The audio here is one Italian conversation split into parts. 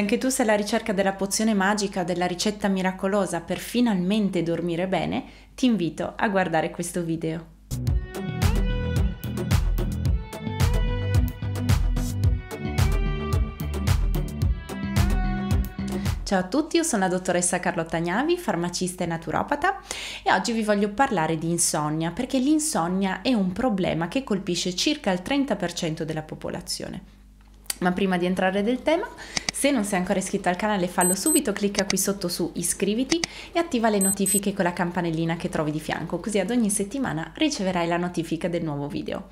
Se anche tu sei alla ricerca della pozione magica, o della ricetta miracolosa per finalmente dormire bene, ti invito a guardare questo video. Ciao a tutti, io sono la dottoressa Carlotta Gnavi, farmacista e naturopata e oggi vi voglio parlare di insonnia perché l'insonnia è un problema che colpisce circa il 30% della popolazione. Ma prima di entrare nel tema, se non sei ancora iscritto al canale fallo subito, clicca qui sotto su iscriviti e attiva le notifiche con la campanellina che trovi di fianco, così ad ogni settimana riceverai la notifica del nuovo video.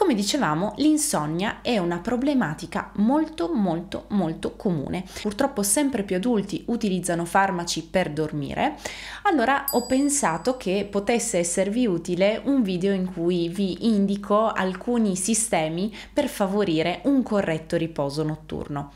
Come dicevamo, l'insonnia è una problematica molto molto molto comune. Purtroppo sempre più adulti utilizzano farmaci per dormire. Allora ho pensato che potesse esservi utile un video in cui vi indico alcuni sistemi per favorire un corretto riposo notturno.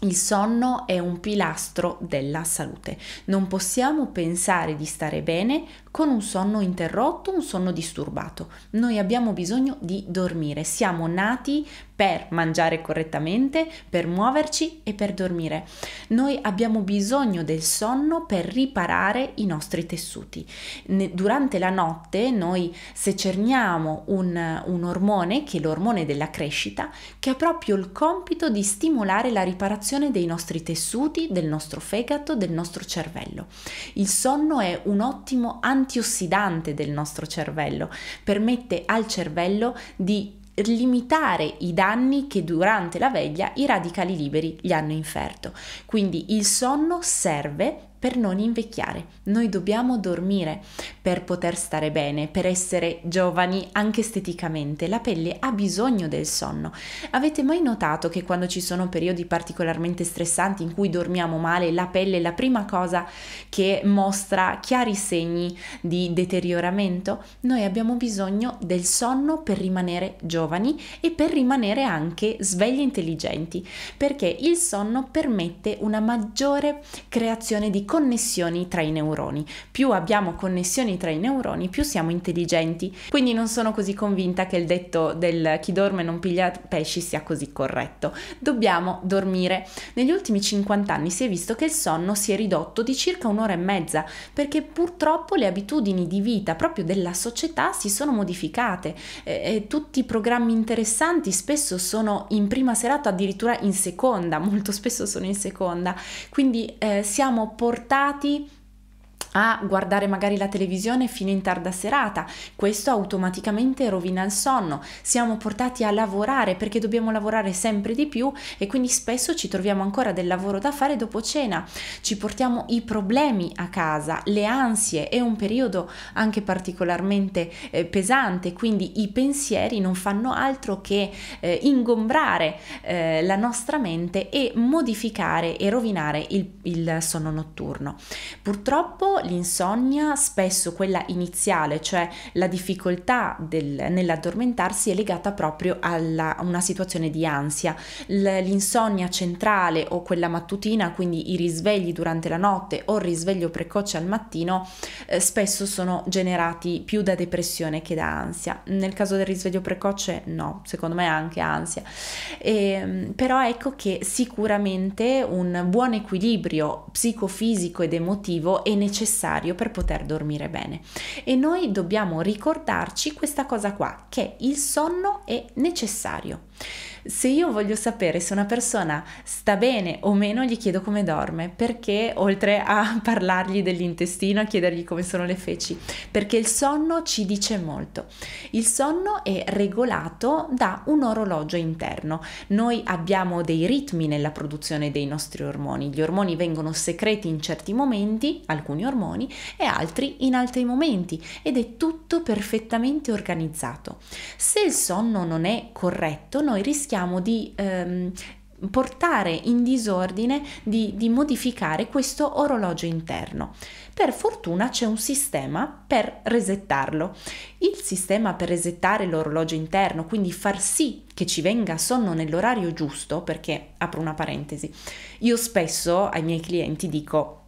Il sonno è un pilastro della salute. Non possiamo pensare di stare bene con un sonno interrotto, un sonno disturbato. Noi abbiamo bisogno di dormire, siamo nati per mangiare correttamente, per muoverci e per dormire. Noi abbiamo bisogno del sonno per riparare i nostri tessuti. Durante la notte noi secerniamo un, un ormone, che è l'ormone della crescita, che ha proprio il compito di stimolare la riparazione dei nostri tessuti, del nostro fegato, del nostro cervello. Il sonno è un ottimo antibiotico antiossidante del nostro cervello, permette al cervello di limitare i danni che durante la veglia i radicali liberi gli hanno inferto. Quindi il sonno serve per non invecchiare. Noi dobbiamo dormire per poter stare bene, per essere giovani anche esteticamente. La pelle ha bisogno del sonno. Avete mai notato che quando ci sono periodi particolarmente stressanti in cui dormiamo male, la pelle è la prima cosa che mostra chiari segni di deterioramento? Noi abbiamo bisogno del sonno per rimanere giovani e per rimanere anche svegli e intelligenti, perché il sonno permette una maggiore creazione di coscienza connessioni tra i neuroni. Più abbiamo connessioni tra i neuroni, più siamo intelligenti. Quindi non sono così convinta che il detto del chi dorme non piglia pesci sia così corretto. Dobbiamo dormire. Negli ultimi 50 anni si è visto che il sonno si è ridotto di circa un'ora e mezza, perché purtroppo le abitudini di vita proprio della società si sono modificate. Eh, tutti i programmi interessanti spesso sono in prima serata, addirittura in seconda, molto spesso sono in seconda. Quindi eh, siamo portati portati a guardare magari la televisione fino in tarda serata, questo automaticamente rovina il sonno, siamo portati a lavorare perché dobbiamo lavorare sempre di più e quindi spesso ci troviamo ancora del lavoro da fare dopo cena, ci portiamo i problemi a casa, le ansie, è un periodo anche particolarmente eh, pesante, quindi i pensieri non fanno altro che eh, ingombrare eh, la nostra mente e modificare e rovinare il, il sonno notturno. Purtroppo l'insonnia, spesso quella iniziale, cioè la difficoltà del, nell'addormentarsi, è legata proprio a una situazione di ansia. l'insonnia centrale o quella mattutina, quindi i risvegli durante la notte o il risveglio precoce al mattino, eh, spesso sono generati più da depressione che da ansia. Nel caso del risveglio precoce, no, secondo me anche ansia. E, ehm, però ecco che sicuramente un buon equilibrio psicofisico ed emotivo è necessario necessario per poter dormire bene. E noi dobbiamo ricordarci questa cosa qua, che il sonno è necessario. Se io voglio sapere se una persona sta bene o meno, gli chiedo come dorme, perché oltre a parlargli dell'intestino, a chiedergli come sono le feci, perché il sonno ci dice molto. Il sonno è regolato da un orologio interno. Noi abbiamo dei ritmi nella produzione dei nostri ormoni. Gli ormoni vengono secreti in certi momenti, alcuni ormoni, e altri in altri momenti ed è tutto perfettamente organizzato. Se il sonno non è corretto, noi rischiamo cerchiamo di ehm, portare in disordine, di, di, modificare questo orologio interno. Per fortuna c'è un sistema per resettarlo. Il sistema per resettare l'orologio interno, quindi far sì che ci venga sonno nell'orario giusto, perché apro una parentesi, io spesso ai miei clienti dico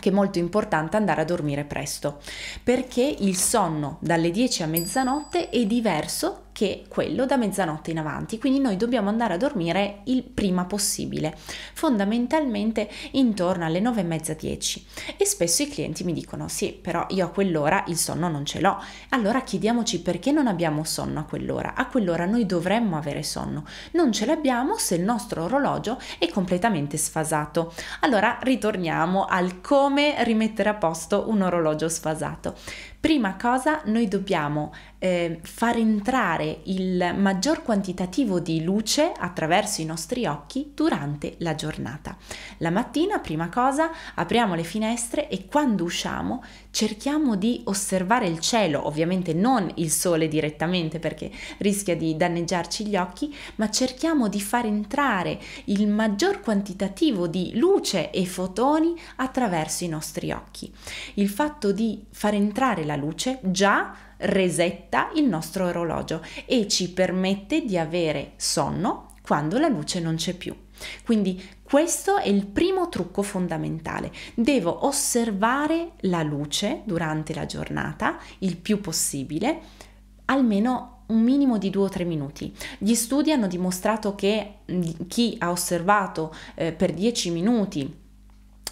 che è molto importante andare a dormire presto, perché il sonno dalle 10 a mezzanotte è diverso che quello da mezzanotte in avanti, quindi noi dobbiamo andare a dormire il prima possibile, fondamentalmente intorno alle 9 e mezza 10 e spesso i clienti mi dicono sì, però io a quell'ora il sonno non ce l'ho, allora chiediamoci perché non abbiamo sonno a quell'ora, a quell'ora noi dovremmo avere sonno, non ce l'abbiamo se il nostro orologio è completamente sfasato, allora ritorniamo al come rimettere a posto un orologio sfasato. Prima cosa noi dobbiamo eh, far entrare filtrare il maggior quantitativo di luce attraverso i nostri occhi durante la giornata. La mattina, prima cosa, apriamo le finestre e quando usciamo cerchiamo di osservare il cielo, ovviamente non il sole direttamente perché rischia di danneggiarci gli occhi, ma cerchiamo di far entrare il maggior quantitativo di luce e fotoni attraverso i nostri occhi. Il fatto di far entrare la luce già resetta il nostro orologio e ci permette di avere sonno quando la luce non c'è più. Quindi questo è il primo trucco fondamentale. Devo osservare la luce durante la giornata il più possibile, almeno un minimo di due o tre minuti. Gli studi hanno dimostrato che mm, chi ha osservato eh, per dieci minuti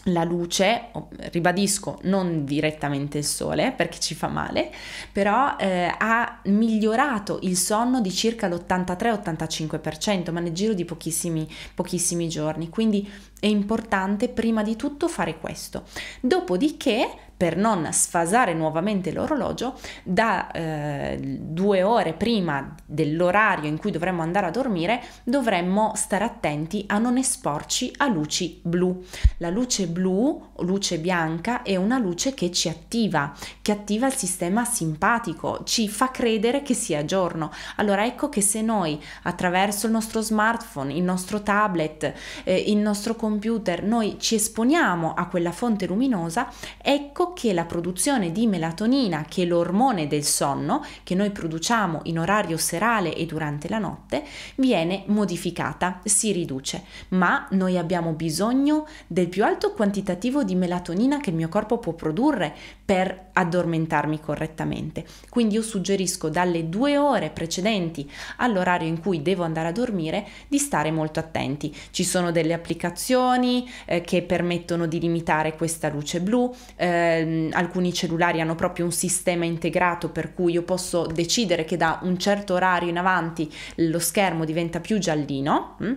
la luce, ribadisco, non direttamente il sole perché ci fa male, però eh, ha migliorato il sonno di circa l'83-85%, ma nel giro di pochissimi, pochissimi giorni. Quindi è importante prima di tutto fare questo. Dopodiché per non sfasare nuovamente l'orologio, da eh, due ore prima dell'orario in cui dovremmo andare a dormire, dovremmo stare attenti a non esporci a luci blu. La luce blu, luce bianca, è una luce che ci attiva, che attiva il sistema simpatico, ci fa credere che sia giorno. Allora ecco che se noi attraverso il nostro smartphone, il nostro tablet, eh, il nostro computer, noi ci esponiamo a quella fonte luminosa, ecco che la produzione di melatonina, che è l'ormone del sonno, che noi produciamo in orario serale e durante la notte, viene modificata, si riduce, ma noi abbiamo bisogno del più alto quantitativo di melatonina che il mio corpo può produrre per addormentarmi correttamente. Quindi io suggerisco dalle due ore precedenti all'orario in cui devo andare a dormire di stare molto attenti. Ci sono delle applicazioni eh, che permettono di limitare questa luce blu, eh, ehm, alcuni cellulari hanno proprio un sistema integrato per cui io posso decidere che da un certo orario in avanti lo schermo diventa più giallino. Hm?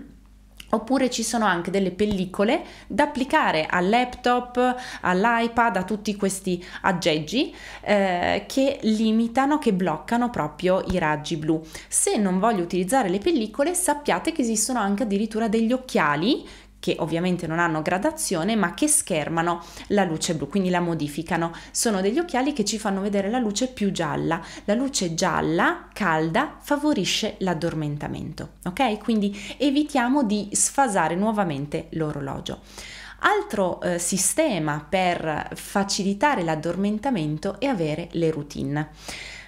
Oppure ci sono anche delle pellicole da applicare al laptop, all'iPad, a tutti questi aggeggi eh, che limitano, che bloccano proprio i raggi blu. Se non voglio utilizzare le pellicole, sappiate che esistono anche addirittura degli occhiali che ovviamente non hanno gradazione ma che schermano la luce blu, quindi la modificano. Sono degli occhiali che ci fanno vedere la luce più gialla. La luce gialla, calda, favorisce l'addormentamento, ok? Quindi evitiamo di sfasare nuovamente l'orologio. Altro eh, sistema per facilitare l'addormentamento è avere le routine.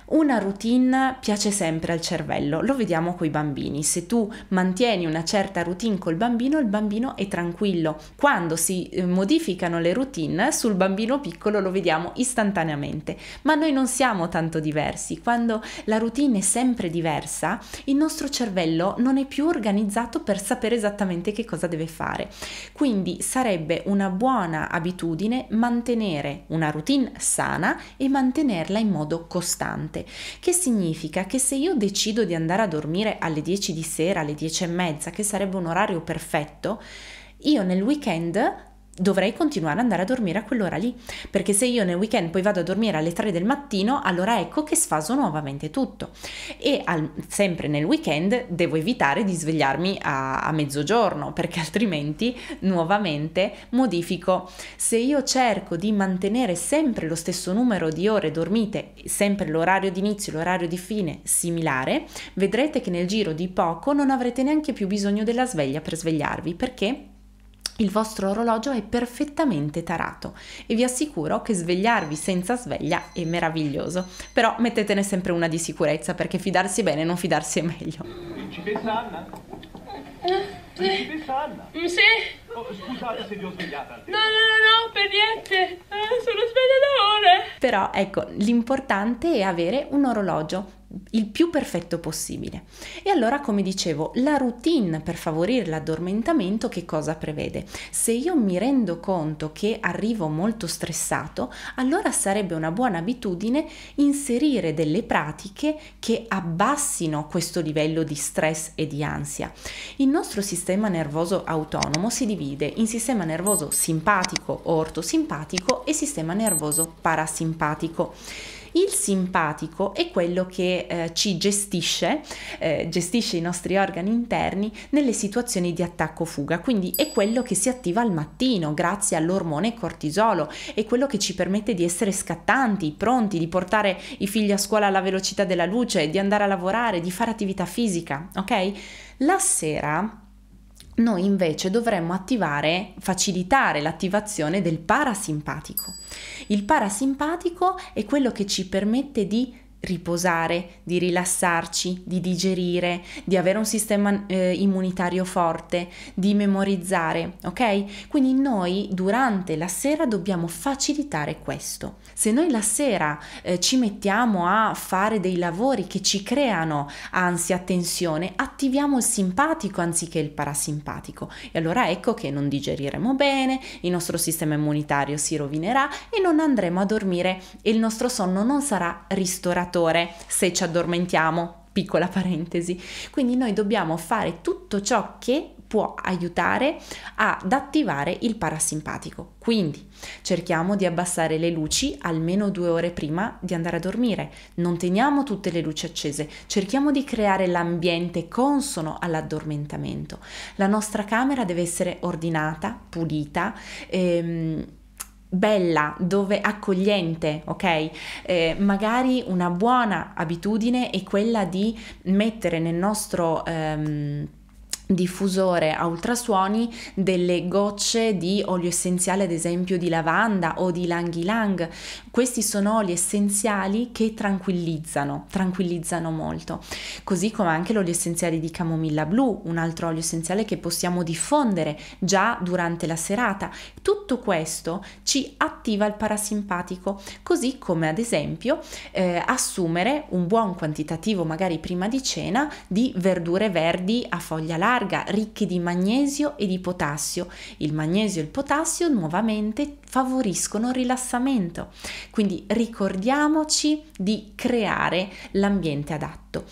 Una routine piace sempre al cervello, lo vediamo con i bambini. Se tu mantieni una certa routine col bambino, il bambino è tranquillo. Quando si eh, modificano le routine, sul bambino piccolo lo vediamo istantaneamente. Ma noi non siamo tanto diversi. Quando la routine è sempre diversa, il nostro cervello non è più organizzato per sapere esattamente che cosa deve fare. Quindi sarebbe una buona abitudine mantenere una routine sana e mantenerla in modo costante giornate, che significa che se io decido di andare a dormire alle 10 di sera, alle 10 e mezza, che sarebbe un orario perfetto, io nel weekend dovrei continuare ad andare a dormire a quell'ora lì, perché se io nel weekend poi vado a dormire alle 3 del mattino, allora ecco che sfaso nuovamente tutto. E al, sempre nel weekend devo evitare di svegliarmi a, a mezzogiorno, perché altrimenti nuovamente modifico. Se io cerco di mantenere sempre lo stesso numero di ore dormite, sempre l'orario di inizio e l'orario di fine similare, vedrete che nel giro di poco non avrete neanche più bisogno della sveglia per svegliarvi, perché il vostro orologio è perfettamente tarato e vi assicuro che svegliarvi senza sveglia è meraviglioso. Però mettetene sempre una di sicurezza perché fidarsi bene non fidarsi è meglio. Principessa Anna? Principessa Anna? Eh, eh, sì? Oh, scusate se vi ho svegliata. No, no, no, no, per niente. Eh, sono sveglia da ore. Però ecco, l'importante è avere un orologio il più perfetto possibile. E allora, come dicevo, la routine per favorire l'addormentamento che cosa prevede? Se io mi rendo conto che arrivo molto stressato, allora sarebbe una buona abitudine inserire delle pratiche che abbassino questo livello di stress e di ansia. Il nostro sistema nervoso autonomo si divide in sistema nervoso simpatico o ortosimpatico e sistema nervoso parasimpatico. Il simpatico è quello che eh, ci gestisce, eh, gestisce i nostri organi interni nelle situazioni di attacco-fuga, quindi è quello che si attiva al mattino grazie all'ormone cortisolo, è quello che ci permette di essere scattanti, pronti, di portare i figli a scuola alla velocità della luce, di andare a lavorare, di fare attività fisica, ok? La sera noi invece dovremmo attivare, facilitare l'attivazione del parasimpatico. Il parasimpatico è quello che ci permette di riposare, di rilassarci, di digerire, di avere un sistema eh, immunitario forte, di memorizzare, ok? Quindi noi durante la sera dobbiamo facilitare questo. Se noi la sera eh, ci mettiamo a fare dei lavori che ci creano ansia, tensione, attiviamo il simpatico anziché il parasimpatico e allora ecco che non digeriremo bene, il nostro sistema immunitario si rovinerà e non andremo a dormire e il nostro sonno non sarà ristoratore se ci addormentiamo. Piccola parentesi. Quindi noi dobbiamo fare tutto ciò che può aiutare ad attivare il parasimpatico. Quindi cerchiamo di abbassare le luci almeno due ore prima di andare a dormire, non teniamo tutte le luci accese, cerchiamo di creare l'ambiente consono all'addormentamento. La nostra camera deve essere ordinata, pulita, ehm, bella, dove accogliente, ok? Eh, magari una buona abitudine è quella di mettere nel nostro... Ehm, diffusore a ultrasuoni delle gocce di olio essenziale ad esempio di lavanda o di lang ylang questi sono oli essenziali che tranquillizzano tranquillizzano molto così come anche l'olio essenziale di camomilla blu un altro olio essenziale che possiamo diffondere già durante la serata tutto questo ci attiva il parasimpatico così come ad esempio eh, assumere un buon quantitativo magari prima di cena di verdure verdi a foglia larga larga ricchi di magnesio e di potassio. Il magnesio e il potassio nuovamente favoriscono il rilassamento. Quindi ricordiamoci di creare l'ambiente adatto.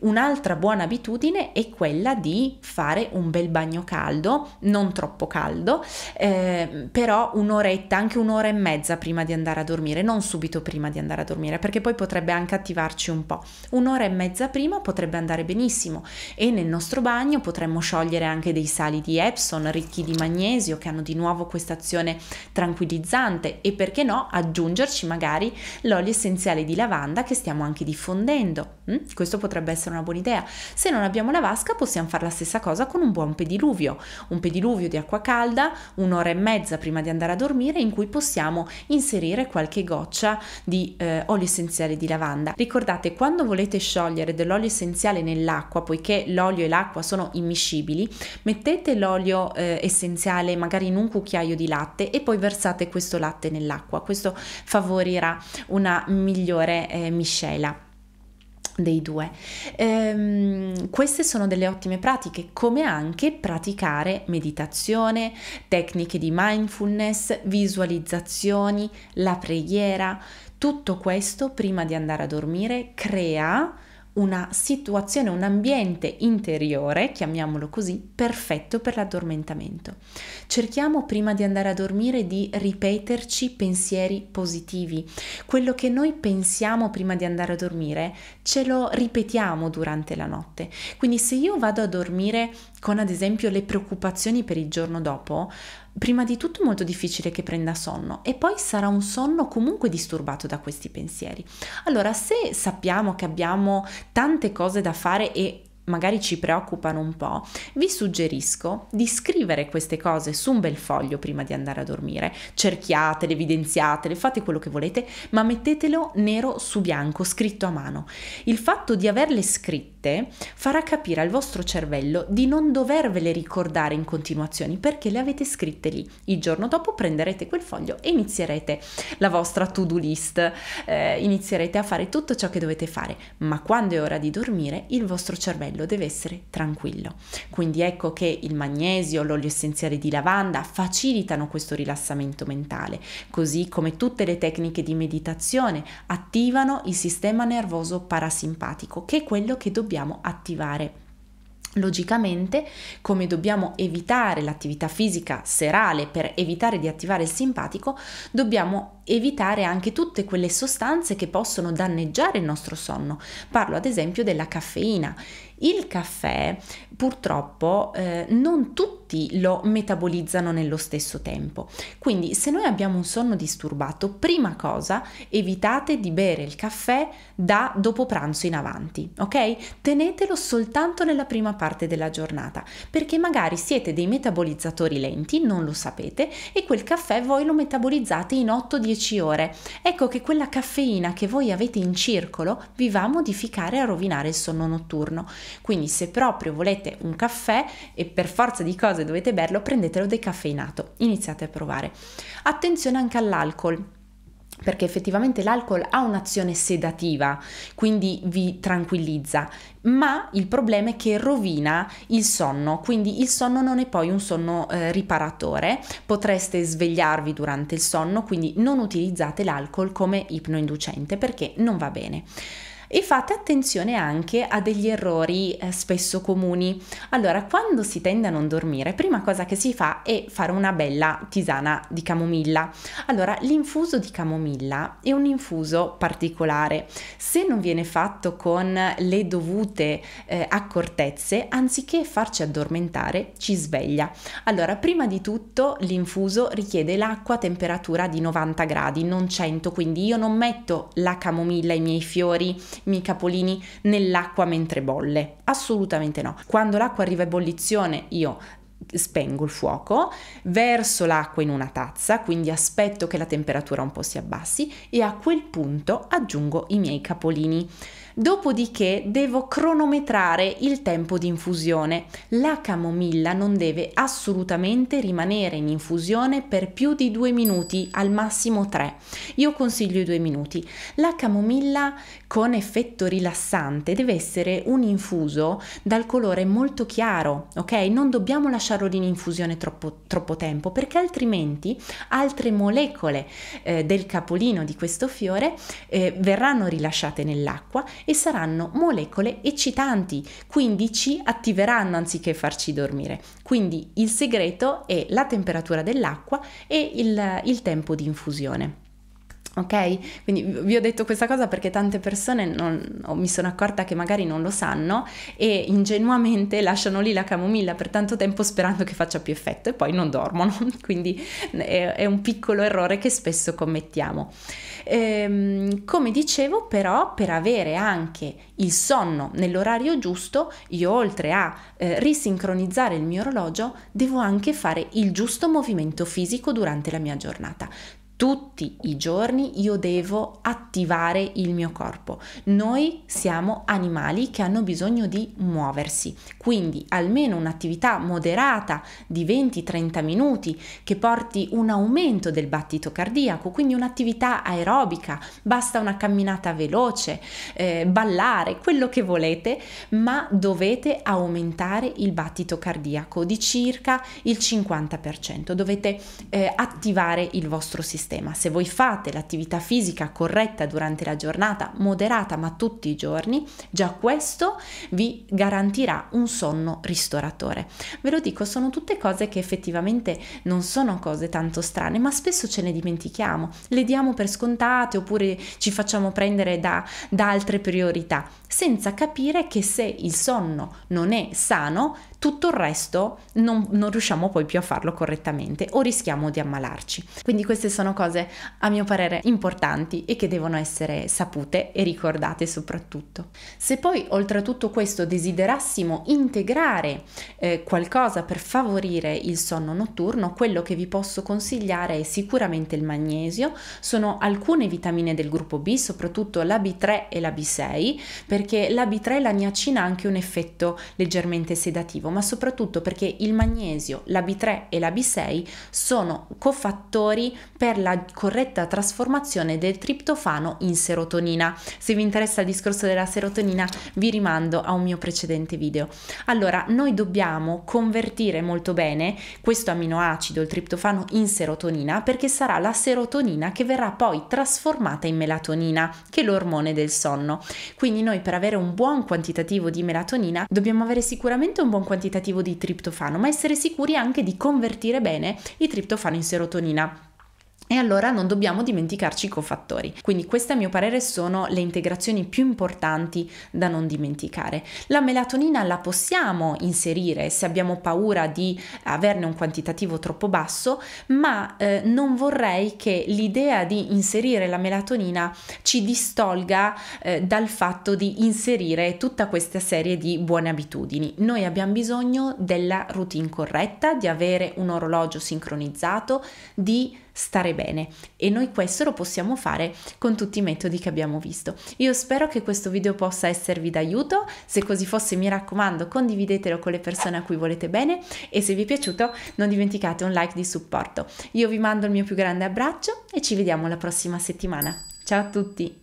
Un'altra buona abitudine è quella di fare un bel bagno caldo, non troppo caldo, eh, però un'oretta, anche un'ora e mezza prima di andare a dormire, non subito prima di andare a dormire, perché poi potrebbe anche attivarci un po'. Un'ora e mezza prima potrebbe andare benissimo e nel nostro bagno potremmo sciogliere anche dei sali di Epson ricchi di magnesio che hanno di nuovo questa azione tranquillizzante fluidizzante e perché no aggiungerci magari l'olio essenziale di lavanda che stiamo anche diffondendo. Mm? Questo potrebbe essere una buona idea. Se non abbiamo la vasca possiamo fare la stessa cosa con un buon pediluvio, un pediluvio di acqua calda, un'ora e mezza prima di andare a dormire in cui possiamo inserire qualche goccia di eh, olio essenziale di lavanda. Ricordate quando volete sciogliere dell'olio essenziale nell'acqua, poiché l'olio e l'acqua sono immiscibili, mettete l'olio eh, essenziale magari in un cucchiaio di latte e poi versate versate questo latte nell'acqua. Questo favorirà una migliore eh, miscela dei due. Ehm, queste sono delle ottime pratiche, come anche praticare meditazione, tecniche di mindfulness, visualizzazioni, la preghiera. Tutto questo prima di andare a dormire crea una situazione, un ambiente interiore, chiamiamolo così, perfetto per l'addormentamento. Cerchiamo prima di andare a dormire di ripeterci pensieri positivi. Quello che noi pensiamo prima di andare a dormire ce lo ripetiamo durante la notte. Quindi se io vado a dormire con ad esempio le preoccupazioni per il giorno dopo, prima di tutto molto difficile che prenda sonno e poi sarà un sonno comunque disturbato da questi pensieri. Allora, se sappiamo che abbiamo tante cose da fare e magari ci preoccupano un po', vi suggerisco di scrivere queste cose su un bel foglio prima di andare a dormire. Cerchiatele, evidenziatele, fate quello che volete, ma mettetelo nero su bianco, scritto a mano. Il fatto di averle scritte mente farà capire al vostro cervello di non dovervele ricordare in continuazione perché le avete scritte lì. Il giorno dopo prenderete quel foglio e inizierete la vostra to-do list, eh, inizierete a fare tutto ciò che dovete fare, ma quando è ora di dormire il vostro cervello deve essere tranquillo. Quindi ecco che il magnesio, l'olio essenziale di lavanda facilitano questo rilassamento mentale, così come tutte le tecniche di meditazione attivano il sistema nervoso parasimpatico, che è quello che dobbiamo dobbiamo attivare. Logicamente, come dobbiamo evitare l'attività fisica serale per evitare di attivare il simpatico, dobbiamo evitare anche tutte quelle sostanze che possono danneggiare il nostro sonno. Parlo ad esempio della caffeina. Il caffè, purtroppo, eh, non tutti tutti lo metabolizzano nello stesso tempo. Quindi se noi abbiamo un sonno disturbato, prima cosa evitate di bere il caffè da dopo pranzo in avanti, ok? Tenetelo soltanto nella prima parte della giornata, perché magari siete dei metabolizzatori lenti, non lo sapete, e quel caffè voi lo metabolizzate in 8-10 ore. Ecco che quella caffeina che voi avete in circolo vi va a modificare e a rovinare il sonno notturno. Quindi se proprio volete un caffè e per forza di cose caso dovete berlo, prendetelo decaffeinato, iniziate a provare. Attenzione anche all'alcol, perché effettivamente l'alcol ha un'azione sedativa, quindi vi tranquillizza, ma il problema è che rovina il sonno, quindi il sonno non è poi un sonno eh, riparatore, potreste svegliarvi durante il sonno, quindi non utilizzate l'alcol come ipnoinducente perché non va bene. E fate attenzione anche a degli errori eh, spesso comuni. Allora, quando si tende a non dormire, prima cosa che si fa è fare una bella tisana di camomilla. Allora, l'infuso di camomilla è un infuso particolare. Se non viene fatto con le dovute eh, accortezze, anziché farci addormentare, ci sveglia. Allora, prima di tutto l'infuso richiede l'acqua a temperatura di 90 gradi, non 100, quindi io non metto la camomilla, i miei fiori, i miei capolini nell'acqua mentre bolle, assolutamente no. Quando l'acqua arriva a ebollizione io spengo il fuoco, verso l'acqua in una tazza, quindi aspetto che la temperatura un po' si abbassi e a quel punto aggiungo i miei capolini. Dopodiché devo cronometrare il tempo di infusione. La camomilla non deve assolutamente rimanere in infusione per più di due minuti, al massimo tre. Io consiglio i due minuti. La camomilla con effetto rilassante deve essere un infuso dal colore molto chiaro, ok? Non dobbiamo lasciarlo in infusione troppo, troppo tempo perché altrimenti altre molecole eh, del capolino di questo fiore eh, verranno rilasciate nell'acqua e saranno molecole eccitanti, quindi ci attiveranno anziché farci dormire. Quindi il segreto è la temperatura dell'acqua e il, il tempo di infusione ok? Quindi vi ho detto questa cosa perché tante persone non, oh, mi sono accorta che magari non lo sanno e ingenuamente lasciano lì la camomilla per tanto tempo sperando che faccia più effetto e poi non dormono, quindi è, è un piccolo errore che spesso commettiamo. Ehm, come dicevo però per avere anche il sonno nell'orario giusto, io oltre a eh, risincronizzare il mio orologio, devo anche fare il giusto movimento fisico durante la mia giornata. Tutti i giorni io devo attivare il mio corpo. Noi siamo animali che hanno bisogno di muoversi, quindi almeno un'attività moderata di 20-30 minuti che porti un aumento del battito cardiaco, quindi un'attività aerobica, basta una camminata veloce, eh, ballare, quello che volete, ma dovete aumentare il battito cardiaco di circa il 50%, dovete eh, attivare il vostro sistema sistema. Se voi fate l'attività fisica corretta durante la giornata, moderata ma tutti i giorni, già questo vi garantirà un sonno ristoratore. Ve lo dico, sono tutte cose che effettivamente non sono cose tanto strane, ma spesso ce ne dimentichiamo, le diamo per scontate oppure ci facciamo prendere da, da altre priorità, senza capire che se il sonno non è sano, tutto il resto non, non riusciamo poi più a farlo correttamente o rischiamo di ammalarci. Quindi queste sono cose a mio parere importanti e che devono essere sapute e ricordate soprattutto. Se poi oltre a tutto questo desiderassimo integrare eh, qualcosa per favorire il sonno notturno, quello che vi posso consigliare è sicuramente il magnesio, sono alcune vitamine del gruppo B, soprattutto la B3 e la B6, perché la B3 e la niacina ha anche un effetto leggermente sedativo motivo, ma soprattutto perché il magnesio, la B3 e la B6 sono cofattori per la corretta trasformazione del triptofano in serotonina. Se vi interessa il discorso della serotonina vi rimando a un mio precedente video. Allora, noi dobbiamo convertire molto bene questo aminoacido, il triptofano, in serotonina perché sarà la serotonina che verrà poi trasformata in melatonina, che è l'ormone del sonno. Quindi noi per avere un buon quantitativo di melatonina dobbiamo avere sicuramente un buon quantitativo quantitativo di triptofano, ma essere sicuri anche di convertire bene il triptofano in serotonina. E allora non dobbiamo dimenticarci i cofattori. Quindi queste a mio parere sono le integrazioni più importanti da non dimenticare. La melatonina la possiamo inserire se abbiamo paura di averne un quantitativo troppo basso, ma eh, non vorrei che l'idea di inserire la melatonina ci distolga eh, dal fatto di inserire tutta questa serie di buone abitudini. Noi abbiamo bisogno della routine corretta, di avere un orologio sincronizzato, di stare bene e noi questo lo possiamo fare con tutti i metodi che abbiamo visto. Io spero che questo video possa esservi d'aiuto, se così fosse mi raccomando condividetelo con le persone a cui volete bene e se vi è piaciuto non dimenticate un like di supporto. Io vi mando il mio più grande abbraccio e ci vediamo la prossima settimana. Ciao a tutti!